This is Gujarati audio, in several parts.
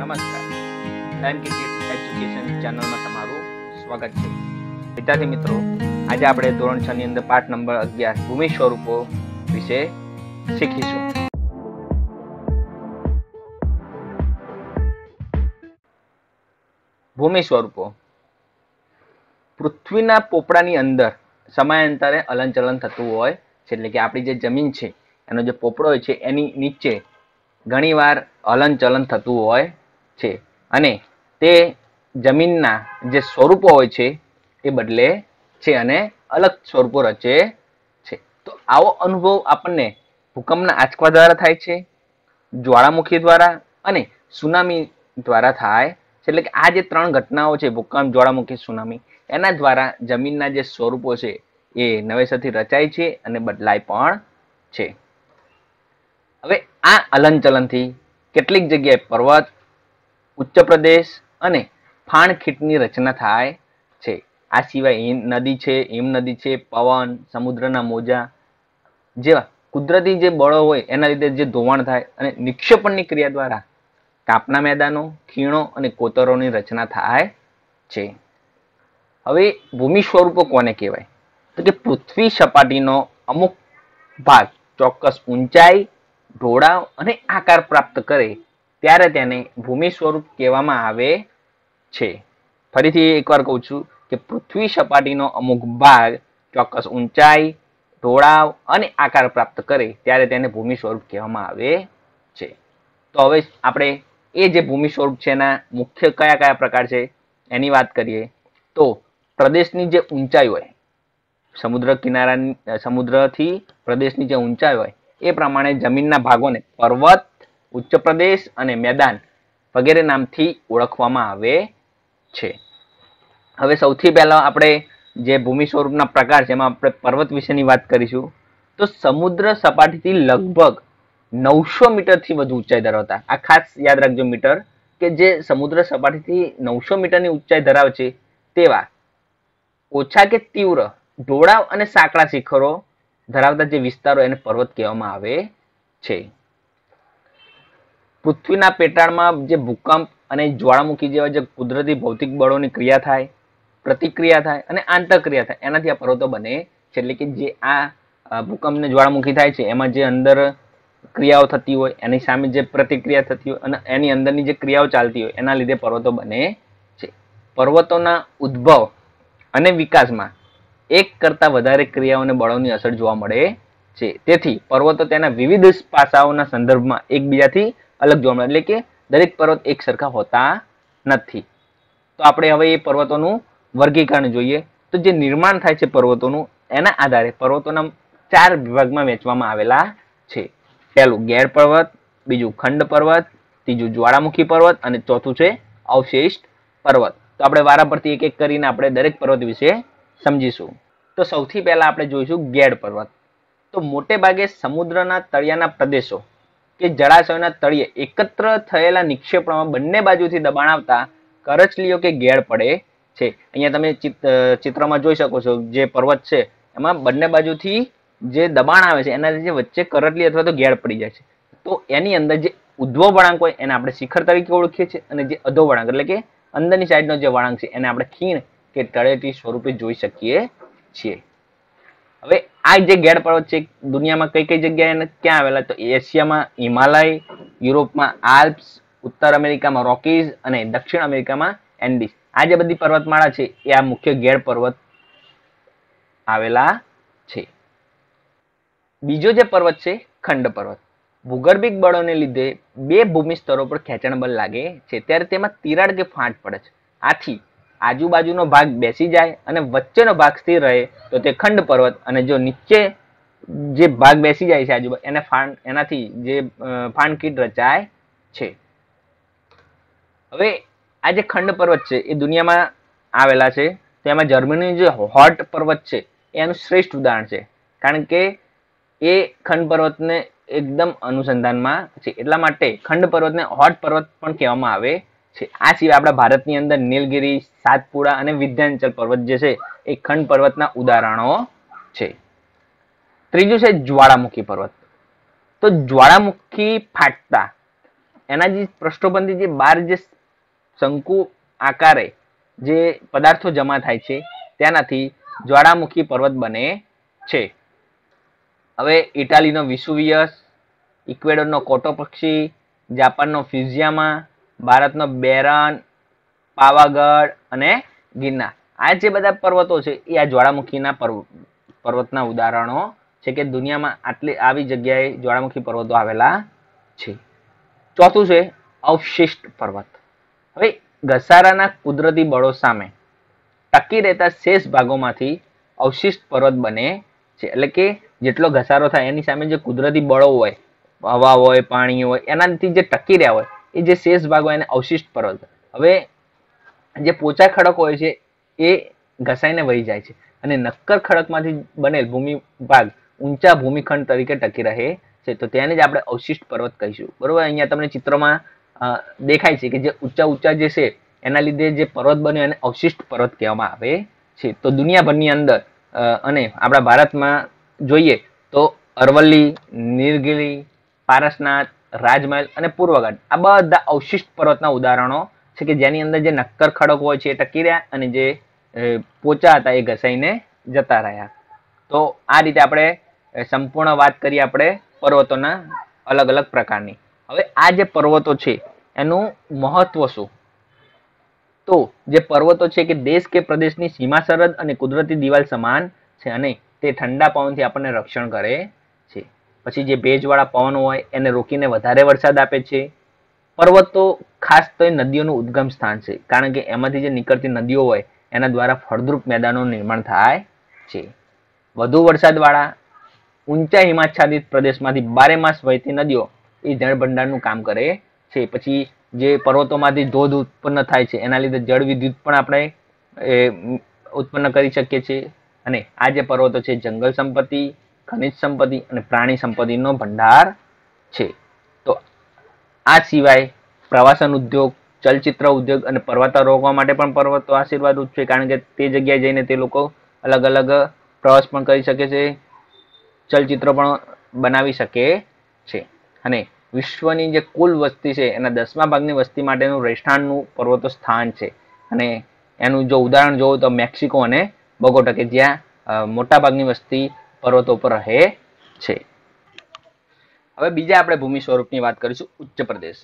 નમસ્કાર ટાઈમ ક્રિકેટ એજ્યુકેશન ચેનલમાં તમારું સ્વાગત છે વિદ્યાર્થી મિત્રો આજે આપણે ધોરણ છ ની અંદર પાઠ નંબર અગિયાર ભૂમિ સ્વરૂપો વિશે શીખીશું ભૂમિ સ્વરૂપો પૃથ્વીના પોપડાની અંદર સમયાંતરે હલનચલન થતું હોય છે એટલે કે આપણી જે જમીન છે એનો જે પોપડો હોય છે એની નીચે ઘણીવાર હલનચલન થતું હોય છે અને તે જમીનના જે સ્વરૂપો હોય છે એ બદલે છે અને અલગ સ્વરૂપો રચે છે તો આવો અનુભવ આપણને ભૂકંપના આંચકા દ્વારા થાય છે જ્વાળામુખી દ્વારા અને સુનામી દ્વારા થાય છે એટલે કે આ જે ત્રણ ઘટનાઓ છે ભૂકંપ જ્વાળામુખી સુનામી એના દ્વારા જમીનના જે સ્વરૂપો છે એ નવેસરથી રચાય છે અને બદલાય પણ છે હવે આ હલનચલનથી કેટલીક જગ્યાએ પર્વત ઉચ્ચ પ્રદેશ અને ફાણખીટની રચના થાય છે આ સિવાય હિમ નદી છે હિમ નદી છે પવન સમુદ્રના મોજા જેવા કુદરતી જે બળો હોય એના લીધે જે ધોવાણ થાય અને નિક્ષેપણની ક્રિયા દ્વારા કાપના મેદાનો ખીણો અને કોતરોની રચના થાય છે હવે ભૂમિ સ્વરૂપો કોને કહેવાય તો કે પૃથ્વી સપાટીનો અમુક ભાગ ચોક્કસ ઊંચાઈ ઢોળાવ અને આકાર પ્રાપ્ત કરે ત્યારે તેને ભૂમિ સ્વરૂપ કહેવામાં આવે છે ફરીથી એકવાર કહું છું કે પૃથ્વી સપાટીનો અમુક ભાગ ચોક્કસ ઊંચાઈ ઢોળાવ અને આકાર પ્રાપ્ત કરે ત્યારે તેને ભૂમિ સ્વરૂપ કહેવામાં આવે છે તો હવે આપણે એ જે ભૂમિ સ્વરૂપ છે એના મુખ્ય કયા કયા પ્રકાર છે એની વાત કરીએ તો પ્રદેશની જે ઊંચાઈ હોય સમુદ્ર કિનારાની સમુદ્રથી પ્રદેશની જે ઊંચાઈ હોય એ પ્રમાણે જમીનના ભાગોને પર્વત ઉચ્ચ પ્રદેશ અને મેદાન વગેરે નામથી ઓળખવામાં આવે છે હવે સૌથી પહેલાં આપણે જે ભૂમિ સ્વરૂપના પ્રકાર છે એમાં આપણે પર્વત વિશેની વાત કરીશું તો સમુદ્ર સપાટીથી લગભગ નવસો મીટરથી વધુ ઊંચાઈ ધરાવતા આ ખાસ યાદ રાખજો મીટર કે જે સમુદ્ર સપાટીથી નવસો મીટરની ઊંચાઈ ધરાવે છે તેવા ઓછા કે તીવ્ર ઢોળાવ અને સાંકડા શિખરો ધરાવતા જે વિસ્તારો એને પર્વત કહેવામાં આવે છે પૃથ્વીના પેટાળમાં જે ભૂકંપ અને જ્વાળામુખી જેવા જે કુદરતી ભૌતિક બળોની ક્રિયા થાય પ્રતિક્રિયા થાય અને આંતરક્રિયા થાય એનાથી આ પર્વતો બને છે એટલે કે જે આ ભૂકંપને જ્વાળામુખી થાય છે એમાં જે અંદર ક્રિયાઓ થતી હોય એની સામે જે પ્રતિક્રિયા થતી હોય અને એની અંદરની જે ક્રિયાઓ ચાલતી હોય એના લીધે પર્વતો બને છે પર્વતોના ઉદ્ભવ અને વિકાસમાં એક કરતાં વધારે ક્રિયાઓ અને બળોની અસર જોવા મળે છે તેથી પર્વતો તેના વિવિધ પાસાઓના સંદર્ભમાં એકબીજાથી અલગ જોવા મળે એટલે કે દરેક પર્વત એક સરખા હોતા નથી તો આપણે હવે એ પર્વતોનું વર્ગીકરણ જોઈએ તો જે નિર્માણ થાય છે પર્વતોનું એના આધારે પર્વતોના ચાર વિભાગમાં વહેંચવામાં આવેલા છે પહેલું ગેર પર્વત બીજું ખંડ પર્વત ત્રીજું જ્વાળામુખી પર્વત અને ચોથું છે અવશિષ્ટ પર્વત તો આપણે વારા પરથી એક એક કરીને આપણે દરેક પર્વત વિશે સમજીશું તો સૌથી પહેલાં આપણે જોઈશું ગેડ પર્વત તો મોટે ભાગે સમુદ્રના તળિયાના પ્રદેશો કે જળાશયોના તળિયે એકત્ર થયેલા નિક્ષેપણમાં બંને બાજુથી દબાણ આવતા કરચલીઓ કે ગેળ પડે છે અહીંયા તમે ચિત્રમાં જોઈ શકો છો જે પર્વત છે એમાં બંને બાજુથી જે દબાણ આવે છે એના જે વચ્ચે કરચલી અથવા તો ગેળ પડી જાય છે તો એની અંદર જે ઉદ્ધવ વળાંક હોય એને આપણે શિખર તરીકે ઓળખીએ છીએ અને જે અધો વળાંક એટલે કે અંદરની સાઈડનો જે વળાંક છે એને આપણે ખીણ કે તળેટી સ્વરૂપે જોઈ શકીએ છીએ હવે આ જે ગેડ પર્વત છે દુનિયામાં કઈ કઈ જગ્યાએ ક્યાં આવેલા તો એશિયામાં હિમાલય યુરોપમાં આલ્પ્સ ઉત્તર અમેરિકામાં રોકીઝ અને દક્ષિણ અમેરિકામાં એન્ડિસ આ જે બધી પર્વતમાળા છે એ આ મુખ્ય ગેડ પર્વત આવેલા છે બીજો જે પર્વત છે ખંડ પર્વત ભૂગર્ભિક બળોને લીધે બે ભૂમિ સ્તરો પર ખેંચાણ બળ લાગે છે ત્યારે તેમાં તિરાડ કે ફાંટ પડે છે આથી આજુબાજુનો ભાગ બેસી જાય અને વચ્ચેનો ભાગ સ્થિર રહે તો તે ખંડ પર્વત અને જો નીચે જે ભાગ બેસી જાય છે આજુબાજુ એને ફાણ એનાથી જે ફાણ કીટ રચાય છે હવે આ જે ખંડ પર્વત છે એ દુનિયામાં આવેલા છે તેમાં જર્મની જે હોટ પર્વત છે એનું શ્રેષ્ઠ ઉદાહરણ છે કારણ કે એ ખંડ પર્વતને એકદમ અનુસંધાનમાં છે એટલા માટે ખંડ પર્વતને હોટ પર્વત પણ કહેવામાં આવે આ સિવાય આપણા ભારતની અંદર નીલગિરી સાતપુડા અને વિંધ્યાચલ પર્વત જે છે એ ખંડ પર્વતના ઉદાહરણો છે ત્રીજું છે જ્વાળામુખી પર્વત તો જ્વાળામુખી ફાટતા એના જે પૃષ્ઠોબંધી જે બાર જે શંકુ આકારે જે પદાર્થો જમા થાય છે તેનાથી જ્વાળામુખી પર્વત બને છે હવે ઇટાલીનો વિસુવિયસ કોટો પક્ષી જાપાનનો ફ્યુઝિયામાં ભારતનો બેરન પાવાગઢ અને ગિરનાર આ જે બધા પર્વતો છે એ આ જ્વાળામુખીના પર્વતના ઉદાહરણો છે કે દુનિયામાં આટલી આવી જગ્યાએ જ્વાળામુખી પર્વતો આવેલા છે ચોથું છે અવશિષ્ટ પર્વત હવે ઘસારાના કુદરતી બળો સામે ટકી રહેતા શેષ ભાગોમાંથી અવશિષ્ટ પર્વત બને છે એટલે કે જેટલો ઘસારો થાય એની સામે જે કુદરતી બળો હોય હવા હોય પાણી હોય એનાથી જે ટકી રહ્યા હોય એ જે શેષ ભાગ હોય એને અવશિષ્ટ પર્વત હવે જે પોચા ખડક હોય છે એ ઘસાઈને વહી જાય છે અને નક્કર ખડકમાંથી બનેલ ભૂમિ ભાગ ઊંચા ભૂમિખંડ તરીકે ટકી રહે છે તો તેને જ આપણે અવશિષ્ટ પર્વત કહીશું બરોબર અહીંયા તમને ચિત્રમાં દેખાય છે કે જે ઊંચા ઊંચા જે છે એના લીધે જે પર્વત બન્યો એને અવશિષ્ટ પર્વત કહેવામાં આવે છે તો દુનિયાભરની અંદર અને આપણા ભારતમાં જોઈએ તો અરવલ્લી નીલગીરી પારસનાથ રાજમહેલ અને પૂર્વગઢ આ બધા અવશિષ્ટ પર્વતના ઉદાહરણો છે કે જેની અંદર જે નક્કર ખડક હોય છે એ ટકી રહ્યા અને જે પોચા હતા એ ઘસાઈને જતા રહ્યા તો આ રીતે આપણે સંપૂર્ણ વાત કરીએ આપણે પર્વતોના અલગ અલગ પ્રકારની હવે આ જે પર્વતો છે એનું મહત્વ શું તો જે પર્વતો છે કે દેશ કે પ્રદેશની સીમા સરહદ અને કુદરતી દિવાલ સમાન છે અને તે ઠંડા પવનથી આપણને રક્ષણ કરે છે પછી જે ભેજવાળા પવન હોય એને રોકીને વધારે વરસાદ આપે છે પર્વતો ખાસ તો એ નદીઓનું ઉદ્ગમ સ્થાન છે કારણ કે એમાંથી જે નીકળતી નદીઓ હોય એના દ્વારા ફળદ્રુપ મેદાનોનું નિર્માણ થાય છે વધુ વરસાદવાળા ઊંચા હિમાચ્છાદિત પ્રદેશમાંથી બારે માસ વહેતી નદીઓ એ જળભંડારનું કામ કરે છે પછી જે પર્વતોમાંથી ધોધ ઉત્પન્ન થાય છે એના લીધે જળ વિદ્યુત પણ આપણે એ ઉત્પન્ન કરી શકીએ છીએ અને આ જે પર્વતો છે જંગલ સંપત્તિ ખનિજ સંપત્તિ અને પ્રાણી સંપત્તિનો ભંડાર છે તો આ સિવાય પ્રવાસન ઉદ્યોગ ચલચિત્ર ઉદ્યોગ અને પર્વતો રોકવા માટે પણ પર્વતો આશીર્વાદરૂપ છે કારણ કે તે જગ્યાએ જઈને તે લોકો અલગ અલગ પ્રવાસ પણ કરી શકે છે ચલચિત્રો પણ બનાવી શકે છે અને વિશ્વની જે કુલ વસ્તી છે એના દસમા ભાગની વસ્તી માટેનું રહેઠાણનું પર્વતો સ્થાન છે અને એનું જો ઉદાહરણ જોવું તો મેક્સિકો અને બોગોટા કે જ્યાં મોટાભાગની વસ્તી પર્વતો પર રહે છે હવે બીજા આપણે ભૂમિ સ્વરૂપની વાત કરીશું ઉચ્ચ પ્રદેશ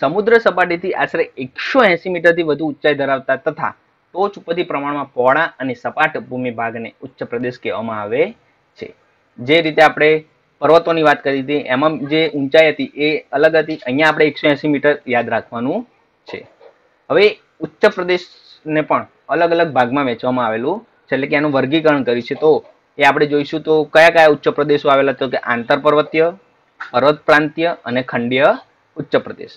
સમુદ્ર સપાટીથી આશરે એકસો એસી મીટરથી વધુ ઊંચાઈ ધરાવતા તથા ટોચ ઉપરથી પ્રમાણમાં પહોળા અને સપાટ ભૂમિ ભાગને ઉચ્ચ પ્રદેશ કહેવામાં આવે છે જે રીતે આપણે પર્વતોની વાત કરી હતી એમાં જે ઊંચાઈ હતી એ અલગ હતી અહીંયા આપણે એકસો એસી મીટર યાદ રાખવાનું છે હવે ઉચ્ચ પ્રદેશને પણ અલગ અલગ ભાગમાં વહેંચવામાં આવેલું છે એટલે કે એનું વર્ગીકરણ કર્યું છે તો એ આપણે જોઈશું તો કયા કયા ઉચ્ચ પ્રદેશો આવેલા તો કે આંતર પર્વતીય અરદ પ્રાંતીય અને ખંડીય ઉચ્ચ પ્રદેશ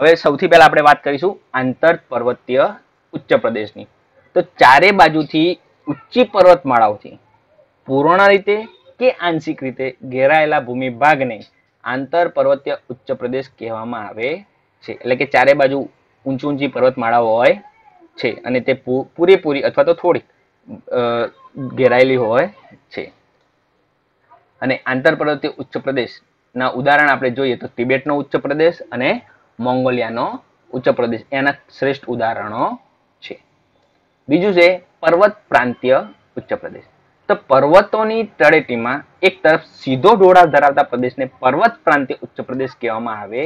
હવે સૌથી પહેલા આપણે વાત કરીશું આંતર પર્વતીય ઉચ્ચ પ્રદેશની તો ચારે બાજુથી ઊંચી પર્વતમાળાઓથી પૂર્ણ રીતે કે આંશિક રીતે ઘેરાયેલા ભૂમિ ભાગને આંતર પર્વતીય ઉચ્ચ પ્રદેશ કહેવામાં આવે છે એટલે કે ચારે બાજુ ઊંચી ઊંચી પર્વતમાળાઓ હોય છે અને તે પૂરેપૂરી અથવા તો થોડીક ઘેરાયેલી હોય છે અને આંતરપર્વતીય ઉચ્ચ પ્રદેશના ઉદાહરણ આપણે જોઈએ તો તિબેટનો ઉચ્ચ પ્રદેશ અને મોંગોલિયાનો ઉચ્ચ પ્રદેશ એના શ્રેષ્ઠ ઉદાહરણો છે બીજું છે પર્વત પ્રાંતીય ઉચ્ચ પ્રદેશ તો પર્વતોની તળેટીમાં એક તરફ સીધો ઢોળા ધરાવતા પ્રદેશને પર્વત પ્રાંતિય ઉચ્ચ પ્રદેશ કહેવામાં આવે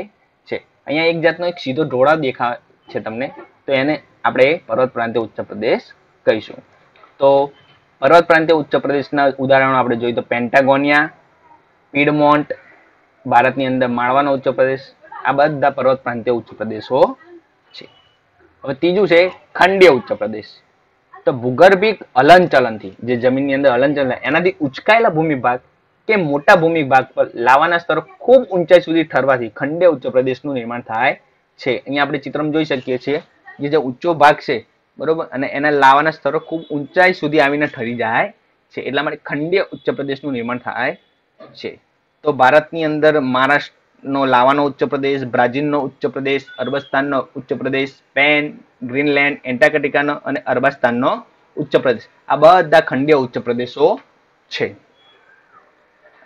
છે અહીંયા એક જાતનો એક સીધો ઢોળા દેખાય છે તમને તો એને આપણે પર્વત પ્રાંતિય ઉચ્ચ પ્રદેશ કહીશું તો પર્વત પ્રાંતે ઉચ્ચ પ્રદેશના ઉદાહરણો આપણે જોઈએ તો પેન્ટાગોનિયા પીડમોન્ટ ભારતની અંદર માળવાનો ઉચ્ચ પ્રદેશ આ બધા પર્વત પ્રાંતીય ઉચ્ચ પ્રદેશો છે હવે ત્રીજું છે ખંડીય ઉચ્ચ પ્રદેશ તો ભૂગર્ભિક હલનચલનથી જે જમીનની અંદર હલનચલન એનાથી ઉચકાયેલા ભૂમિભાગ કે મોટા ભૂમિભાગ પર લાવાના સ્તર ખૂબ ઊંચાઈ સુધી ઠરવાથી ખંડીય ઉચ્ચ પ્રદેશનું નિર્માણ થાય છે અહીંયા આપણે ચિત્રમાં જોઈ શકીએ છીએ જે જે ઊંચો ભાગ છે બરોબર અને એના લાવાના સ્તરો ખૂબ ઊંચાઈ સુધી આવીને ઠરી જાય છે એટલા માટે ખંડીય ઉચ્ચ પ્રદેશનું નિર્માણ થાય છે તો ભારતની અંદર મહારાષ્ટ્રનો લાવાનો ઉચ્ચ પ્રદેશ બ્રાઝિલનો ઉચ્ચ પ્રદેશ અરબસ્તાનનો ઉચ્ચ પ્રદેશ સ્પેન ગ્રીનલેન્ડ એન્ટાર્કટિકાનો અને અરબસ્તાનનો ઉચ્ચ પ્રદેશ આ બધા ખંડીય ઉચ્ચ પ્રદેશો છે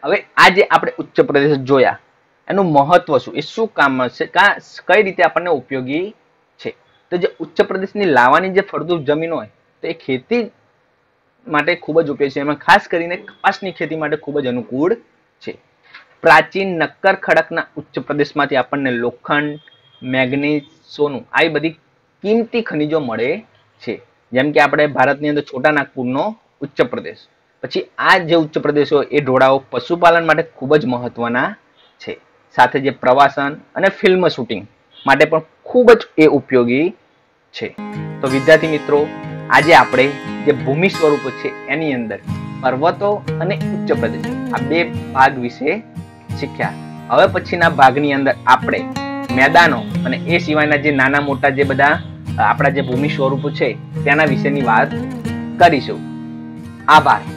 હવે આજે આપણે ઉચ્ચ પ્રદેશ જોયા એનું મહત્વ શું એ શું કામ છે કઈ રીતે આપણને ઉપયોગી તો જે ઉચ્ચ પ્રદેશની લાવાની જે ફળદ્રુપ જમીન હોય તો એ ખેતી માટે ખૂબ જ ઉપયોગી છે એમાં ખાસ કરીને કપાસની ખેતી માટે ખૂબ જ અનુકૂળ છે પ્રાચીન નક્કર ખડકના ઉચ્ચ પ્રદેશમાંથી આપણને લોખંડ મેગ્નેશ સોનું આવી બધી કિંમતી ખનિજો મળે છે જેમ કે આપણે ભારતની અંદર છોટા નાગપુરનો ઉચ્ચ પ્રદેશ પછી આ જે ઉચ્ચ પ્રદેશો એ ઢોળાઓ પશુપાલન માટે ખૂબ જ મહત્વના છે સાથે જે પ્રવાસન અને ફિલ્મ શૂટિંગ માટે પણ ખૂબ જ એ ઉપયોગી છે તો વિદ્યાર્થી મિત્રો આજે આપણે જે ભૂમિ સ્વરૂપ છે એની અંદર પર્વતો અને ઉચ્ચ પ્રદેશ આ બે ભાગ વિશે શીખ્યા હવે પછીના ભાગની અંદર આપણે મેદાનો અને એ સિવાયના જે નાના મોટા જે બધા આપણા જે ભૂમિ સ્વરૂપ છે તેના વિશેની વાત કરીશું આભાર